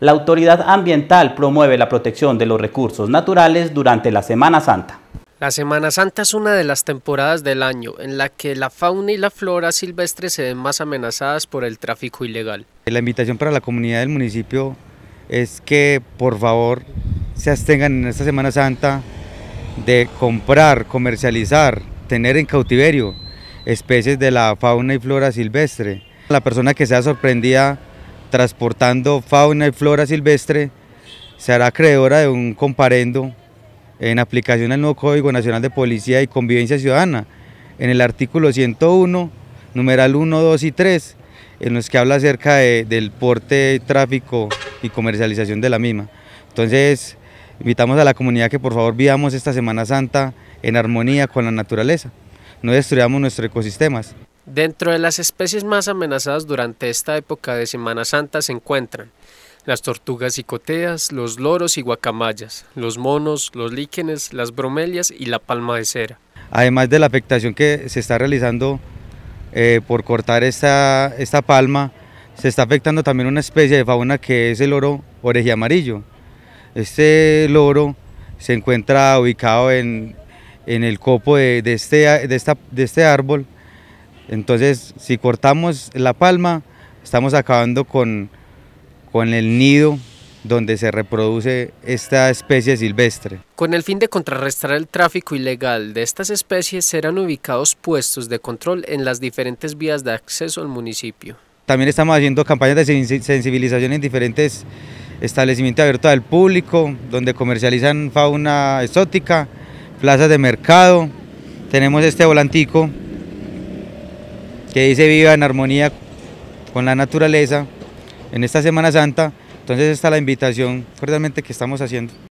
la autoridad ambiental promueve la protección de los recursos naturales durante la Semana Santa. La Semana Santa es una de las temporadas del año en la que la fauna y la flora silvestre se ven más amenazadas por el tráfico ilegal. La invitación para la comunidad del municipio es que por favor se abstengan en esta Semana Santa de comprar, comercializar, tener en cautiverio especies de la fauna y flora silvestre. La persona que sea sorprendida transportando fauna y flora silvestre, se hará acreedora de un comparendo en aplicación al nuevo Código Nacional de Policía y Convivencia Ciudadana, en el artículo 101, numeral 1, 2 y 3, en los que habla acerca del porte, tráfico y comercialización de la misma. Entonces, invitamos a la comunidad que por favor vivamos esta Semana Santa en armonía con la naturaleza no destruyamos nuestros ecosistemas. Dentro de las especies más amenazadas durante esta época de Semana Santa se encuentran las tortugas y coteas, los loros y guacamayas, los monos, los líquenes, las bromelias y la palma de cera. Además de la afectación que se está realizando eh, por cortar esta, esta palma, se está afectando también una especie de fauna que es el loro orejiamarillo. amarillo. Este loro se encuentra ubicado en en el copo de, este, de, este árbol. Entonces, si cortamos la palma, estamos acabando con, con el nido donde se reproduce esta especie silvestre. Con el fin de contrarrestar el tráfico ilegal de estas especies, serán ubicados puestos de control en las diferentes vías de acceso al municipio. También estamos haciendo campañas de sensibilización en diferentes establecimientos abiertos al público, donde comercializan fauna exótica plazas de mercado. Tenemos este volantico que dice viva en armonía con la naturaleza en esta Semana Santa. Entonces esta es la invitación cordialmente que estamos haciendo.